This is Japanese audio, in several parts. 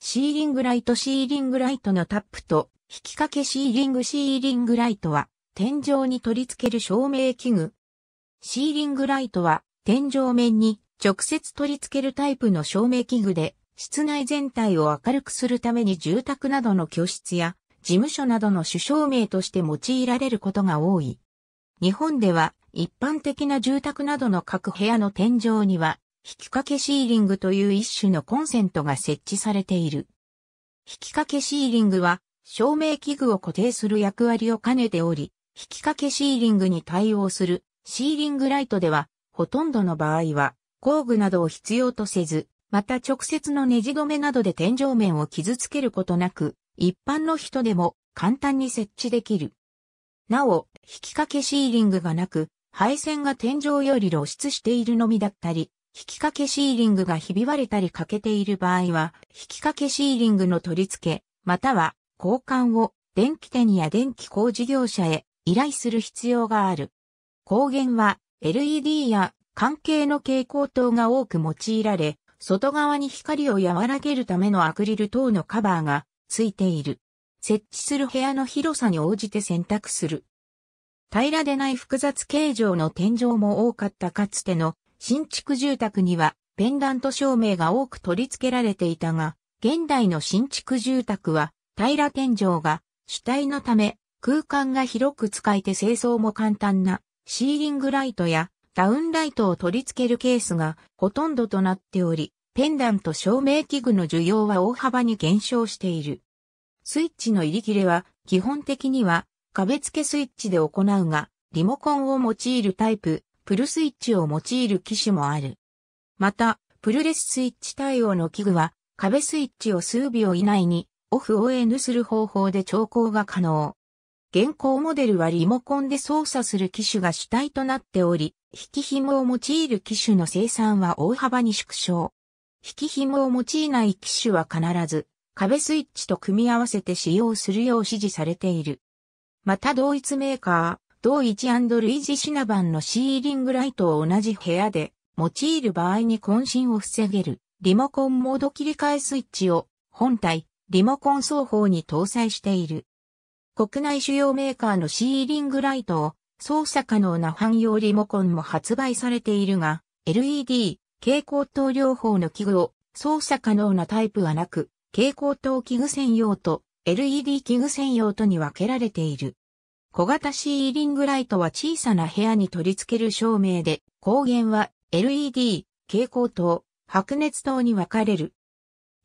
シーリングライトシーリングライトのタップと、引き掛けシーリングシーリングライトは、天井に取り付ける照明器具。シーリングライトは、天井面に直接取り付けるタイプの照明器具で、室内全体を明るくするために住宅などの居室や、事務所などの主照明として用いられることが多い。日本では、一般的な住宅などの各部屋の天井には、引掛シーリングという一種のコンセントが設置されている。引掛シーリングは、照明器具を固定する役割を兼ねており、引掛シーリングに対応するシーリングライトでは、ほとんどの場合は、工具などを必要とせず、また直接のネジ止めなどで天井面を傷つけることなく、一般の人でも簡単に設置できる。なお、引掛シーリングがなく、配線が天井より露出しているのみだったり、引き掛シーリングがひび割れたり欠けている場合は、引き掛シーリングの取り付け、または交換を電気店や電気工事業者へ依頼する必要がある。光源は LED や関係の蛍光灯が多く用いられ、外側に光を和らげるためのアクリル等のカバーがついている。設置する部屋の広さに応じて選択する。平らでない複雑形状の天井も多かったかつての新築住宅にはペンダント照明が多く取り付けられていたが、現代の新築住宅は平ら天井が主体のため空間が広く使えて清掃も簡単なシーリングライトやダウンライトを取り付けるケースがほとんどとなっており、ペンダント照明器具の需要は大幅に減少している。スイッチの入り切れは基本的には壁付けスイッチで行うが、リモコンを用いるタイププルスイッチを用いる機種もある。また、プルレススイッチ対応の器具は、壁スイッチを数秒以内にオフ ON する方法で調光が可能。現行モデルはリモコンで操作する機種が主体となっており、引き紐を用いる機種の生産は大幅に縮小。引き紐を用いない機種は必ず壁スイッチと組み合わせて使用するよう指示されている。また同一メーカー、同一類似シナバンのシーリングライトを同じ部屋で用いる場合に渾身を防げるリモコンモード切り替えスイッチを本体、リモコン双方に搭載している。国内主要メーカーのシーリングライトを操作可能な汎用リモコンも発売されているが、LED、蛍光灯両方の器具を操作可能なタイプはなく、蛍光灯器具専用と LED 器具専用とに分けられている。小型シーリングライトは小さな部屋に取り付ける照明で、光源は LED、蛍光灯、白熱灯に分かれる。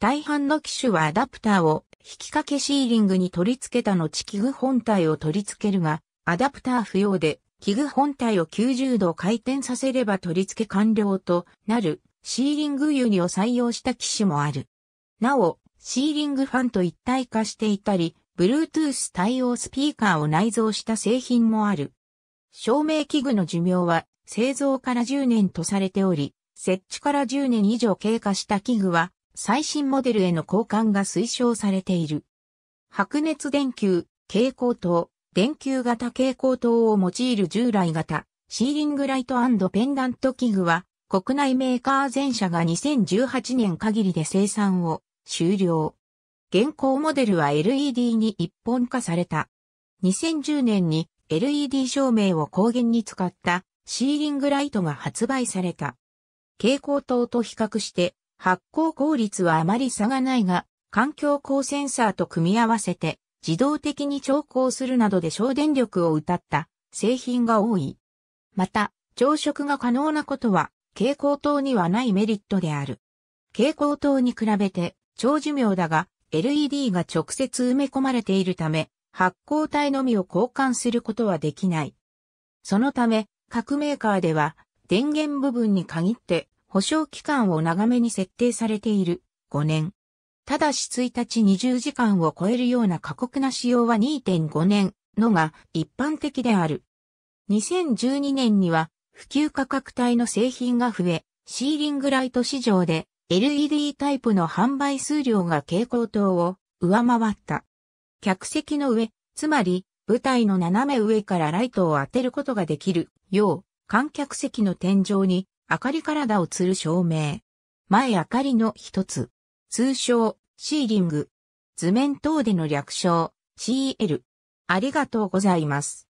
大半の機種はアダプターを引き掛けシーリングに取り付けた後器具本体を取り付けるが、アダプター不要で器具本体を90度回転させれば取り付け完了となるシーリングユニを採用した機種もある。なお、シーリングファンと一体化していたり、Bluetooth 対応スピーカーを内蔵した製品もある。照明器具の寿命は製造から10年とされており、設置から10年以上経過した器具は最新モデルへの交換が推奨されている。白熱電球、蛍光灯、電球型蛍光灯を用いる従来型、シーリングライトペンダント器具は、国内メーカー全社が2018年限りで生産を終了。現行モデルは LED に一本化された。2010年に LED 照明を光源に使ったシーリングライトが発売された。蛍光灯と比較して発光効率はあまり差がないが、環境光センサーと組み合わせて自動的に調光するなどで省電力を謳った製品が多い。また、朝食が可能なことは蛍光灯にはないメリットである。蛍光灯に比べて長寿命だが LED が直接埋め込まれているため、発光体のみを交換することはできない。そのため、各メーカーでは、電源部分に限って、保証期間を長めに設定されている、5年。ただし1日20時間を超えるような過酷な使用は2.5年のが一般的である。2012年には、普及価格帯の製品が増え、シーリングライト市場で LED タイプの販売数量が蛍光灯を上回った。客席の上、つまり舞台の斜め上からライトを当てることができるよう、観客席の天井に明かり体を吊る照明。前明かりの一つ。通称、シーリング。図面等での略称、CL。ありがとうございます。